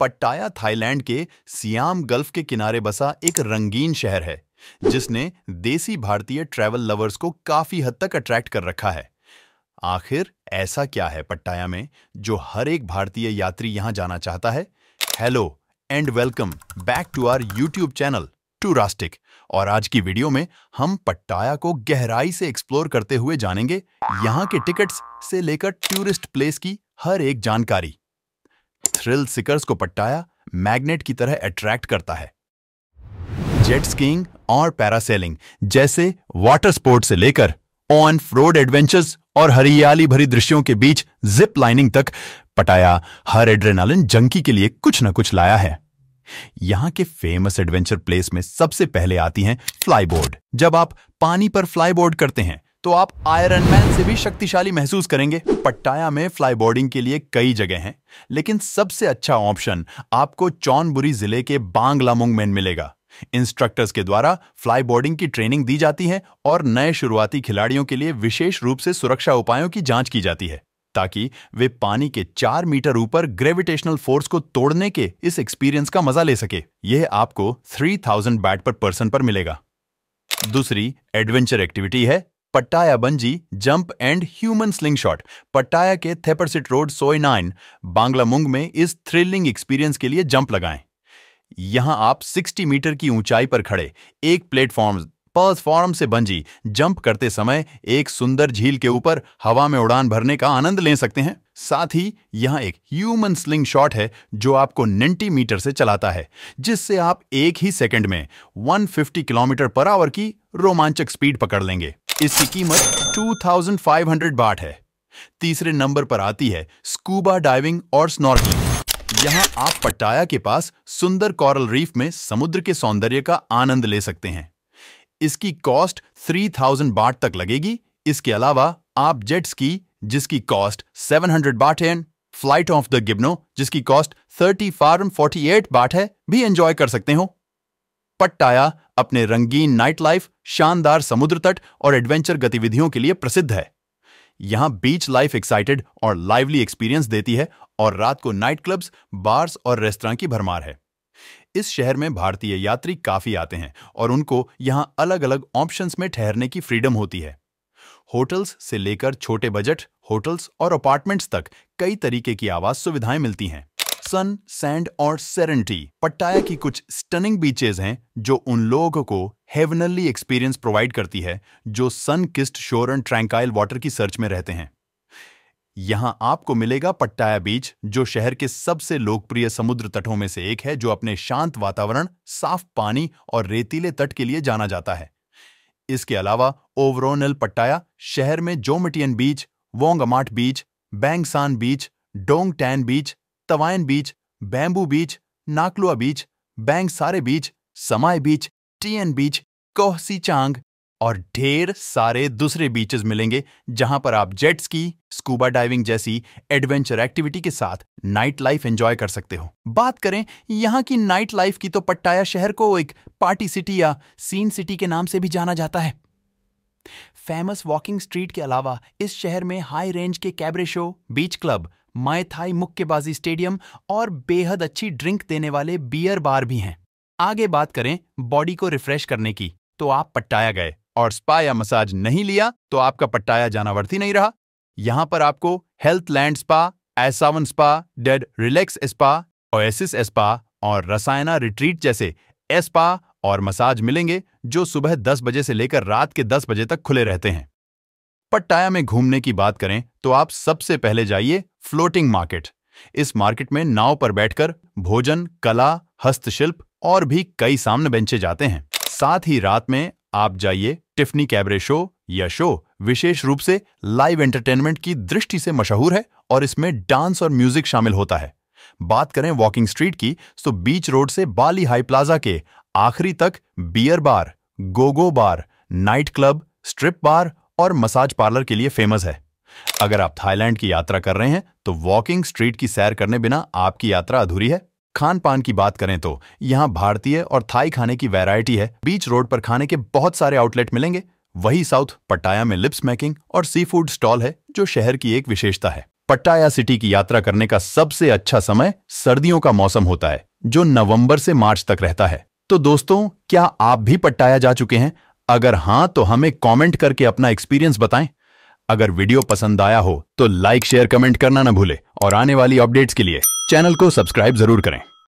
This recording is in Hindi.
पट्टाया थाईलैंड के सियाम गल्फ के किनारे बसा एक रंगीन शहर है जिसने देसी भारतीय ट्रैवल लवर्स को काफी हद तक अट्रैक्ट कर रखा है आखिर ऐसा क्या है पट्टाया में जो हर एक भारतीय यात्री यहां जाना चाहता है hello and welcome back to our YouTube channel Tourastic और आज की वीडियो में हम पट्टाया को गहराई से एक्सप्लोर करते हुए जानेंगे यहाँ के टिकट्स से लेकर टूरिस्ट प्लेस की हर एक जानकारी थ्रिल सिकर्स को पट्टाया मैग्नेट की तरह अट्रैक्ट करता है जेट स्कीइंग और पैरासेलिंग जैसे वाटर स्पोर्ट से लेकर ऑन रोड एडवेंचर्स और हरियाली भरी दृश्यों के बीच जिप लाइनिंग तक पटाया हर एड्रेनालिन जंकी के लिए कुछ ना कुछ लाया है यहां के फेमस एडवेंचर प्लेस में सबसे पहले आती हैं फ्लाईबोर्ड जब आप पानी पर फ्लाईबोर्ड करते हैं तो आप आयरन मैन से भी शक्तिशाली महसूस करेंगे पट्टाया में फ्लाईबोर्डिंग के लिए कई जगह हैं लेकिन सबसे अच्छा ऑप्शन आपको चौनबुरी जिले के बांगलामुंग में मिलेगा इंस्ट्रक्टर्स के द्वारा फ्लाईबोर्डिंग की ट्रेनिंग दी जाती है और नए शुरुआती खिलाड़ियों के लिए विशेष रूप से सुरक्षा उपायों की जांच की जाती है ताकि वे पानी के चार मीटर ऊपर ग्रेविटेशनल फोर्स को तोड़ने के इस एक्सपीरियंस का मजा ले सके यह आपको 3000 बैट पर पर्सन पर मिलेगा दूसरी एडवेंचर एक्टिविटी है Pattaya bungee jump and human slingshot Pattaya के थेपरसिट रोड सोए नाइन बांग्लामुंग में इस थ्रिलिंग एक्सपीरियंस के लिए जंप लगाएं यहां आप 60 मीटर की ऊंचाई पर खड़े एक प्लेटफॉर्म फॉर्म से बंजी जंप करते समय एक सुंदर झील के ऊपर हवा में उड़ान भरने का आनंद ले सकते हैं साथ ही यहां एक ह्यूमन स्लिंग शॉट है जो आपको 90 मीटर से चलाता है जिससे आप एक ही सेकंड में 150 किलोमीटर पर आवर की रोमांचक स्पीड पकड़ लेंगे इसकी कीमत 2500 बाट है तीसरे नंबर पर आती है स्कूबा डाइविंग और स्नॉर्कलिंग यहाँ आप पटाया के पास सुंदर कॉरल रीफ में समुद्र के सौंदर्य का आनंद ले सकते हैं इसकी कॉस्ट 3000 बाट तक लगेगी इसके अलावा आप जेट्स की जिसकी कॉस्ट 700 हंड्रेड बाट है फ्लाइट ऑफ द गिबनो जिसकी कॉस्ट थर्टी फार्म 48 बाट है भी एंजॉय कर सकते हो पट्टाया अपने रंगीन नाइट लाइफ शानदार समुद्र तट और एडवेंचर गतिविधियों के लिए प्रसिद्ध है यहां बीच लाइफ एक्साइटेड और लाइवली एक्सपीरियंस देती है और रात को नाइट क्लब्स बार्स और रेस्तरा की भरमार है इस शहर में भारतीय यात्री काफी आते हैं और उनको यहां अलग अलग ऑप्शंस में ठहरने की फ्रीडम होती है होटल्स से लेकर छोटे बजट होटल्स और अपार्टमेंट्स तक कई तरीके की आवास सुविधाएं मिलती हैं सन सैंड और सेरेंटी पट्टाया की कुछ स्टनिंग बीचेस हैं जो उन लोगों को हेवनली एक्सपीरियंस प्रोवाइड करती है जो sun kissed shore and tranquil water की सर्च में रहते हैं यहां आपको मिलेगा पट्टाया बीच जो शहर के सबसे लोकप्रिय समुद्र तटों में से एक है जो अपने शांत वातावरण साफ पानी और रेतीले तट के लिए जाना जाता है इसके अलावा ओवरोनल पट्टाया शहर में Jomtien beach Wongamat beach Bangsaen beach Dong Tan beach Tawaen beach bamboo beach Naklua beach Bang Saray beach समाय बीच टीएन बीच कोहसी चांग और ढेर सारे दूसरे बीचेस मिलेंगे जहां पर आप जेट्स की स्कूबा डाइविंग जैसी एडवेंचर एक्टिविटी के साथ नाइट लाइफ एंजॉय कर सकते हो बात करें यहां की नाइट लाइफ की तो पट्टाया शहर को एक पार्टी सिटी या सीन सिटी के नाम से भी जाना जाता है फेमस वॉकिंग स्ट्रीट के अलावा इस शहर में हाई रेंज के कैबरे शो बीच क्लब माय थाई मुक्केबाजी स्टेडियम और बेहद अच्छी ड्रिंक देने वाले बियर बार भी हैं आगे बात करें बॉडी को रिफ्रेश करने की तो आप पट्टाया गए और स्पा या मसाज नहीं लिया तो आपका पट्टाया जाना वर्ती नहीं रहा यहां पर आपको हेल्थ लैंड स्पा एसावन स्पा डेड रिलैक्स स्पा ओएसिस स्पा और रसायना रिट्रीट जैसे एस्पा और मसाज मिलेंगे जो सुबह 10 बजे से लेकर रात के 10 बजे तक खुले रहते हैं पट्टाया में घूमने की बात करें तो आप सबसे पहले जाइए फ्लोटिंग मार्केट इस मार्केट में नाव पर बैठकर भोजन कला हस्तशिल्प और भी कई सामने बेंचे जाते हैं साथ ही रात में आप जाइए टिफनी कैबरे शो या शो विशेष रूप से लाइव एंटरटेनमेंट की दृष्टि से मशहूर है और इसमें डांस और म्यूजिक शामिल होता है बात करें वॉकिंग स्ट्रीट की तो बीच रोड से बाली हाई प्लाजा के आखिरी तक beer bar go go bar night club strip bar और मसाज पार्लर के लिए फेमस है अगर आप थाईलैंड की यात्रा कर रहे हैं तो वॉकिंग स्ट्रीट की सैर करने बिना आपकी यात्रा अधूरी है खान पान की बात करें तो यहाँ भारतीय और थाई खाने की वैरायटी है बीच रोड पर खाने के बहुत सारे आउटलेट मिलेंगे वही साउथ पटाया में लिप्स मेकिंग और सी फूड स्टॉल है जो शहर की एक विशेषता है पट्टाया सिटी की यात्रा करने का सबसे अच्छा समय सर्दियों का मौसम होता है जो नवंबर से मार्च तक रहता है तो दोस्तों क्या आप भी पट्टाया जा चुके हैं अगर हां तो हमें कमेंट करके अपना एक्सपीरियंस बताएं अगर वीडियो पसंद आया हो तो लाइक शेयर कमेंट करना ना भूले और आने वाली अपडेट्स के लिए चैनल को सब्सक्राइब जरूर करें